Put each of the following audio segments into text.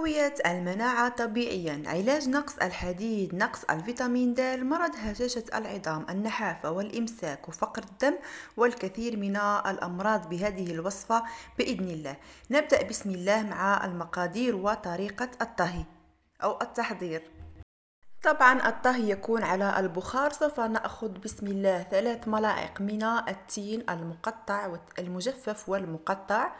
تقوية المناعة طبيعيا علاج نقص الحديد نقص الفيتامين د مرض هشاشة العظام النحافة والإمساك وفقر الدم والكثير من الأمراض بهذه الوصفة بإذن الله نبدأ بسم الله مع المقادير وطريقة الطهي أو التحضير طبعا الطهي يكون على البخار سوف نأخذ بسم الله ثلاث ملاعق من التين المقطع المجفف والمقطع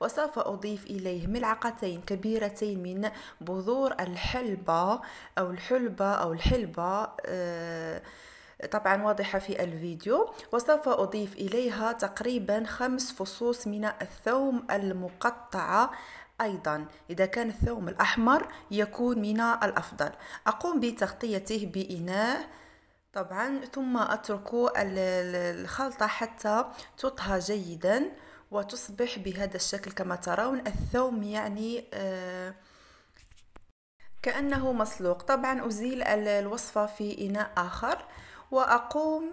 وسوف أضيف إليه ملعقتين كبيرتين من بذور الحلبة أو الحلبة أو الحلبة آه طبعا واضحة في الفيديو وسوف أضيف إليها تقريبا خمس فصوص من الثوم المقطعة أيضا إذا كان الثوم الأحمر يكون من الأفضل أقوم بتغطيته بإناء طبعا ثم أترك الخلطة حتى تطهى جيدا وتصبح بهذا الشكل كما ترون الثوم يعني آه، كأنه مسلوق طبعا أزيل الوصفة في إناء آخر وأقوم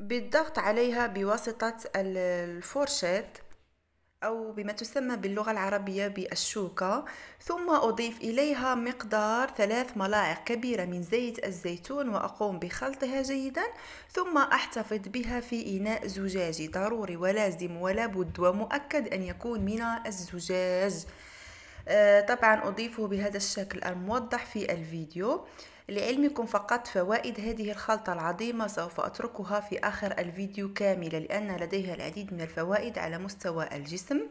بالضغط عليها بواسطة الفورشيت أو بما تسمى باللغة العربية بالشوكة ثم أضيف إليها مقدار ثلاث ملاعق كبيرة من زيت الزيتون وأقوم بخلطها جيدا ثم أحتفظ بها في إناء زجاجي ضروري ولازم ولا بد ومؤكد أن يكون من الزجاج آه، طبعا أضيفه بهذا الشكل الموضح في الفيديو لعلمكم فقط فوائد هذه الخلطة العظيمة سوف أتركها في آخر الفيديو كاملة لأن لديها العديد من الفوائد على مستوى الجسم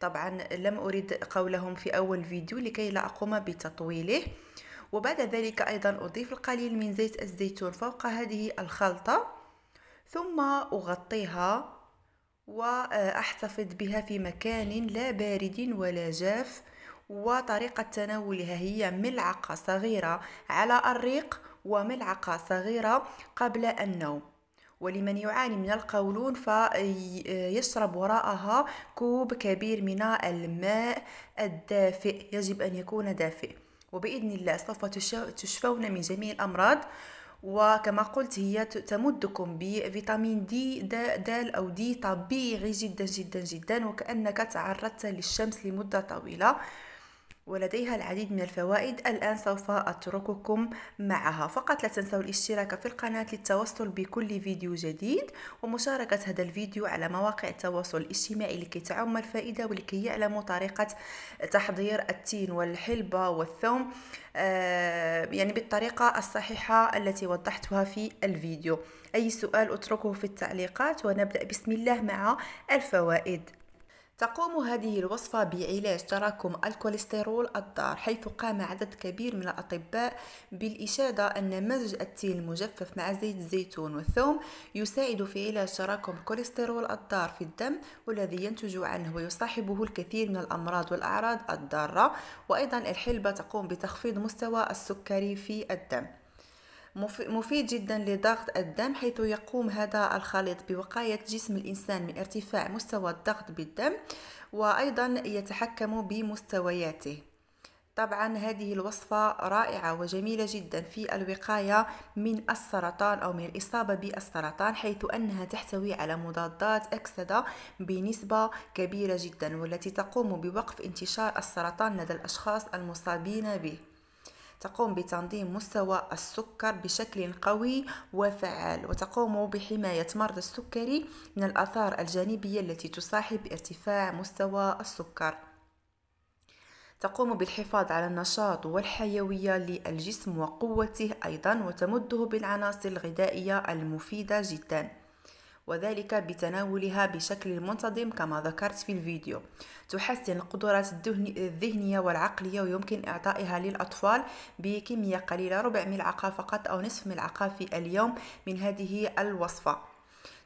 طبعا لم أريد قولهم في أول فيديو لكي لا أقوم بتطويله وبعد ذلك أيضا أضيف القليل من زيت الزيتون فوق هذه الخلطة ثم أغطيها وأحتفظ بها في مكان لا بارد ولا جاف وطريقة تناولها هي ملعقة صغيرة على الريق وملعقة صغيرة قبل النوم ولمن يعاني من القولون فيشرب وراءها كوب كبير من الماء الدافئ يجب أن يكون دافئ وبإذن الله سوف تشفون من جميع الأمراض وكما قلت هي تمدكم بفيتامين دي دال أو دي طبيعي جدا جدا جدا وكأنك تعرضت للشمس لمدة طويلة ولديها العديد من الفوائد الآن سوف أترككم معها فقط لا تنسوا الاشتراك في القناة للتوصل بكل فيديو جديد ومشاركة هذا الفيديو على مواقع التواصل الاجتماعي لكي تعم الفائدة ولكي يعلموا طريقة تحضير التين والحلبة والثوم آه، يعني بالطريقة الصحيحة التي وضحتها في الفيديو أي سؤال أتركه في التعليقات ونبدأ بسم الله مع الفوائد تقوم هذه الوصفة بعلاج تراكم الكوليسترول الضار حيث قام عدد كبير من الأطباء بالإشادة أن مزج التين المجفف مع زيت الزيتون والثوم يساعد في علاج تراكم الكوليسترول الضار في الدم والذي ينتج عنه ويصاحبه الكثير من الأمراض والأعراض الضارة وأيضا الحلبة تقوم بتخفيض مستوى السكري في الدم مفيد جدا لضغط الدم حيث يقوم هذا الخليط بوقاية جسم الإنسان من ارتفاع مستوى الضغط بالدم وأيضا يتحكم بمستوياته طبعا هذه الوصفة رائعة وجميلة جدا في الوقاية من السرطان أو من الإصابة بالسرطان حيث أنها تحتوي على مضادات أكسدة بنسبة كبيرة جدا والتي تقوم بوقف انتشار السرطان لدى الأشخاص المصابين به تقوم بتنظيم مستوى السكر بشكل قوي وفعال وتقوم بحماية مرضى السكري من الآثار الجانبية التي تصاحب ارتفاع مستوى السكر تقوم بالحفاظ على النشاط والحيوية للجسم وقوته أيضا وتمده بالعناصر الغذائية المفيدة جداً وذلك بتناولها بشكل منتظم كما ذكرت في الفيديو تحسن القدرات الذهنية والعقلية ويمكن إعطائها للأطفال بكمية قليلة ربع ملعقة فقط أو نصف ملعقة في اليوم من هذه الوصفة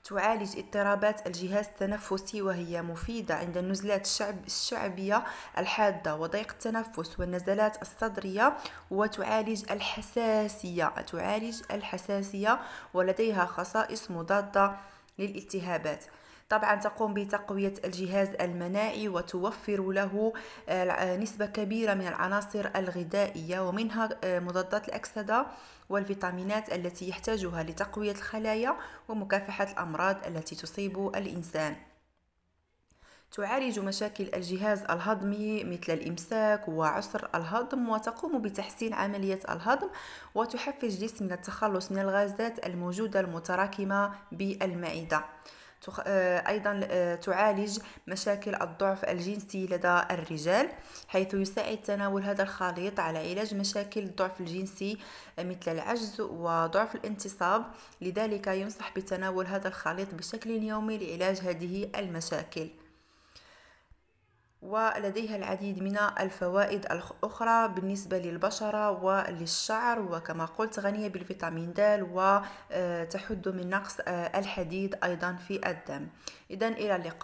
تعالج اضطرابات الجهاز التنفسي وهي مفيدة عند النزلات الشعب الشعبية الحادة وضيق التنفس والنزلات الصدرية وتعالج الحساسية تعالج الحساسية ولديها خصائص مضادة للالتهابات طبعا تقوم بتقوية الجهاز المناعي وتوفر له آه، نسبة كبيرة من العناصر الغذائية ومنها آه، مضادات الأكسدة والفيتامينات التي يحتاجها لتقوية الخلايا ومكافحة الأمراض التي تصيب الإنسان تعالج مشاكل الجهاز الهضمي مثل الإمساك وعسر الهضم وتقوم بتحسين عملية الهضم وتحفز الجسم من التخلص من الغازات الموجودة المتراكمة بالمعدة آه، أيضا آه، تعالج مشاكل الضعف الجنسي لدى الرجال حيث يساعد تناول هذا الخليط على علاج مشاكل الضعف الجنسي مثل العجز وضعف الانتصاب لذلك ينصح بتناول هذا الخليط بشكل يومي لعلاج هذه المشاكل ولديها العديد من الفوائد الأخرى بالنسبة للبشرة وللشعر وكما قلت غنية بالفيتامين د وتحد من نقص الحديد أيضا في الدم إذا إلى اللقاء